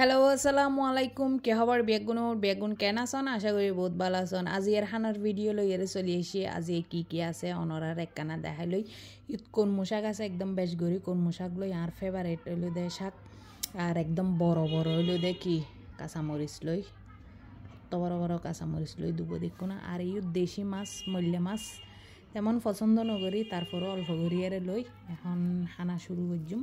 Hello আসসালামু আলাইকুম কে হবার বেগুনোর বেগুন কেন আসন আশা করি বহুত ভালো আসন আজি এর হানার ভিডিও লই এর চলি আসি আজি কি কি আছে অনরার একখানা দেখাই লই কোন মোশাক আছে একদম বেশ গরি কোন মোশাক লই আর ফেভারেট হইল দে শাক আর একদম বড় বড় হইল দে কি কাঁচামরিচ লই অত বড় বড় কাঁচামরিচ লই দুব দেখো না আর ইউ দেশি মাছ মল্লে মাছ তেমন পছন্দ নগরি তারপরও অল্প গরিয়ারে লই এখন হানা শুরু করজুম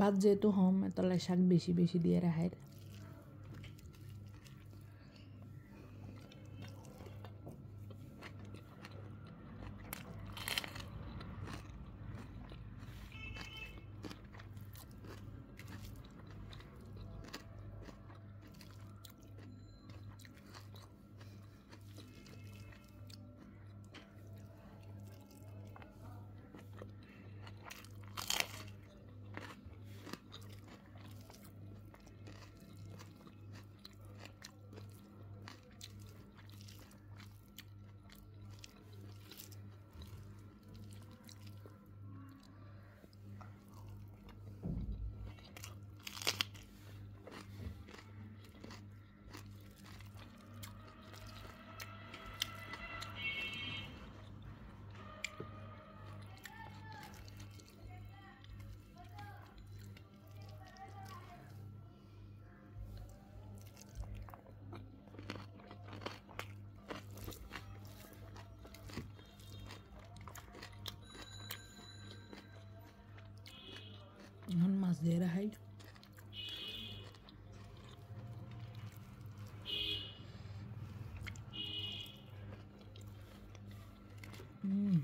ভাত যেহেতু হম তলায় শাক বেশি বেশি দিয়ে রাখায় आवाज़ दे रहा है Mm.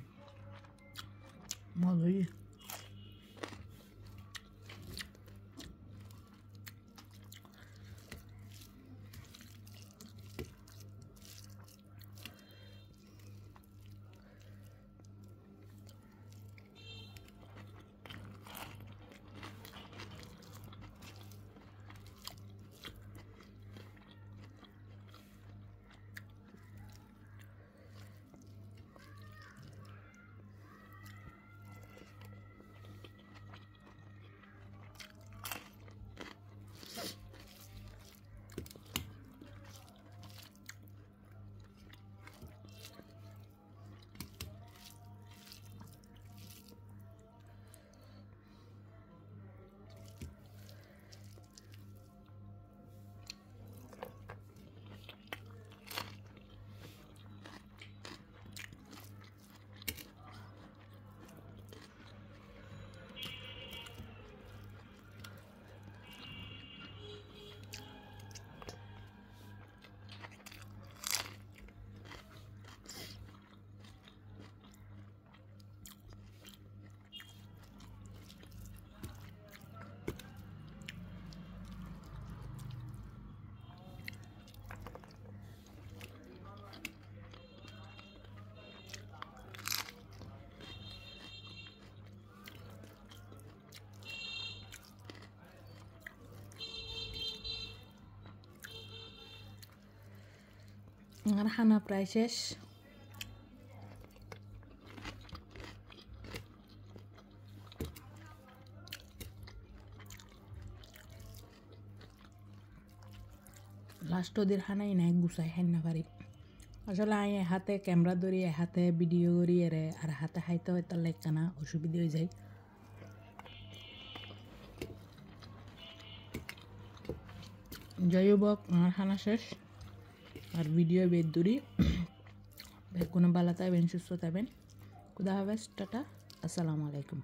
আর হানা প্রায় শেষ লাস্ট ওদের হানাই নাই গুছাই হেন না পারি আসলে আই হাতে ক্যামেরা ধরি হাতে ভিডিও করি এরে আর হাতে হাইতে হয় তার লেখানা অসুবিধা হয়ে যায় যাই হোক আমার হানা শেষ আর ভিডিও বেদ্দুরি কোনো ভালো থাকবেন সুস্থ থাকবেন খুদা হাফেজ টাটা আসসালামু আলাইকুম